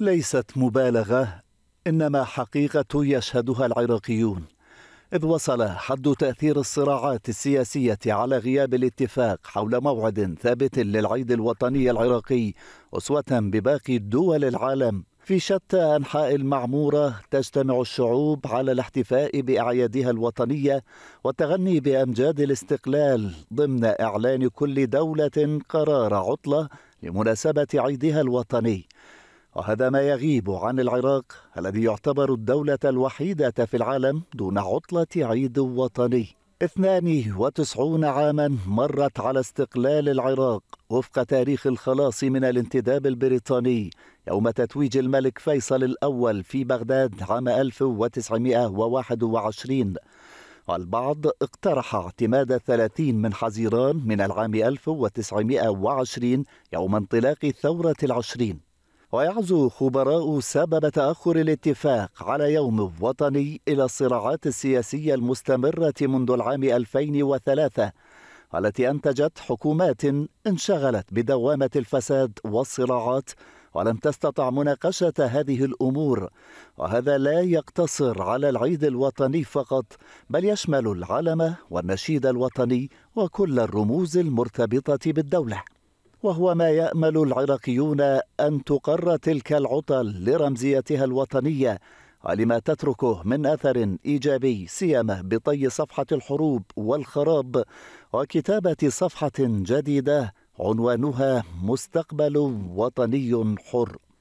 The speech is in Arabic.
ليست مبالغه انما حقيقه يشهدها العراقيون إذ وصل حد تأثير الصراعات السياسية على غياب الاتفاق حول موعد ثابت للعيد الوطني العراقي أسوة بباقي دول العالم في شتى أنحاء المعمورة تجتمع الشعوب على الاحتفاء بأعيادها الوطنية والتغني بأمجاد الاستقلال ضمن إعلان كل دولة قرار عطلة لمناسبة عيدها الوطني وهذا ما يغيب عن العراق الذي يعتبر الدولة الوحيدة في العالم دون عطلة عيد وطني 92 عاما مرت على استقلال العراق وفق تاريخ الخلاص من الانتداب البريطاني يوم تتويج الملك فيصل الأول في بغداد عام 1921 البعض اقترح اعتماد 30 من حزيران من العام 1920 يوم انطلاق ثورة العشرين ويعزو خبراء سبب تأخر الاتفاق على يوم وطني إلى الصراعات السياسية المستمرة منذ العام 2003 والتي أنتجت حكومات انشغلت بدوامة الفساد والصراعات ولم تستطع مناقشة هذه الأمور وهذا لا يقتصر على العيد الوطني فقط بل يشمل العلم والنشيد الوطني وكل الرموز المرتبطة بالدولة وهو ما يامل العراقيون ان تقر تلك العطل لرمزيتها الوطنيه ولما تتركه من اثر ايجابي سيما بطي صفحه الحروب والخراب وكتابه صفحه جديده عنوانها مستقبل وطني حر